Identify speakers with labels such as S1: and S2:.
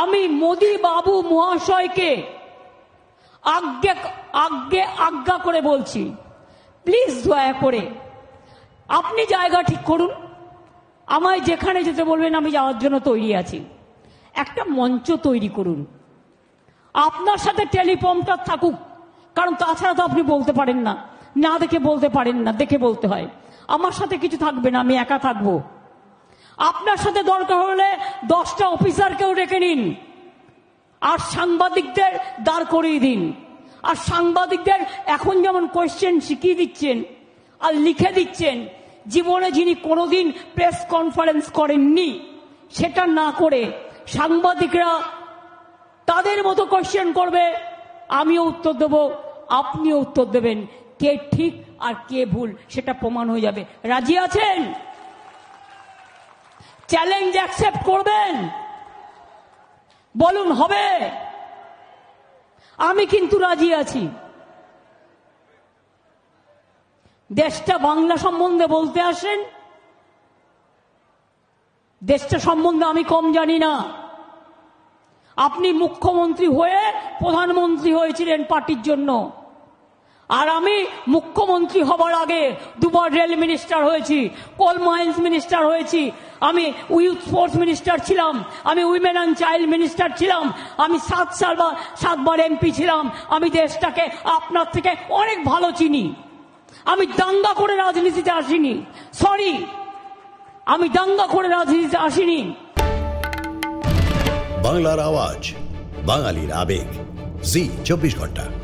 S1: আমি মোদি বাবু মহাশয়কে আজ্ঞে আজ্ঞে আজ্ঞা করে বলছি প্লিজ দয়া করে আপনি জায়গা ঠিক করুন আমায় যেখানে যেতে বলবেন আমি যাওয়ার জন্য তৈরি আছি একটা মঞ্চ তৈরি করুন আপনার সাথে টেলিফোনটা থাকুক কারণ তাছাড়া তো আপনি বলতে পারেন না না দেখে বলতে পারেন না দেখে বলতে হয় আমার সাথে কিছু থাকবে না আমি একা থাকবো আপনার সাথে দরকার হলে দশটা অফিসারকেও ডেকে নিন আর সাংবাদিকদের দাঁড় করিয়ে দিন আর সাংবাদিকদের এখন যেমন কোয়েশ্চেন শিখিয়ে দিচ্ছেন আর লিখে দিচ্ছেন জীবনে যিনি কোনোদিন প্রেস কনফারেন্স করেননি সেটা না করে সাংবাদিকরা তাদের মতো কোয়েশ্চেন করবে আমিও উত্তর দেব আপনিও উত্তর দেবেন কে ঠিক আর কে ভুল সেটা প্রমাণ হয়ে যাবে রাজি আছেন চ্যালেঞ্জ অ্যাকসেপ্ট করবেন বলুন হবে আমি কিন্তু রাজি আছি দেশটা বাংলা সম্বন্ধে বলতে আসেন দেশটা সম্বন্ধে আমি কম জানি না আপনি মুখ্যমন্ত্রী হয়ে প্রধানমন্ত্রী হয়েছিলেন পার্টির জন্য আর আমি মুখ্যমন্ত্রী হবার আগে দুবার রেল মিনিস্টার হয়েছি কোল মাইন্স মিনিস্টার হয়েছি আমি উইথ স্পোর্টস মিনিস্টার ছিলাম আমি উইমেন অ্যান্ড চাইল্ড মিনিস্টার ছিলাম আমি সাত বা সাতবার এমপি ছিলাম আমি দেশটাকে আপনার থেকে অনেক ভালো চিনি আমি দাঙ্গা করে রাজনীতিতে আসিনি সরি আমি দাঙ্গা করে রাজনীতিতে আসিনি বাংলার আওয়াজ বাঙালির আবেগ জি চব্বিশ ঘন্টা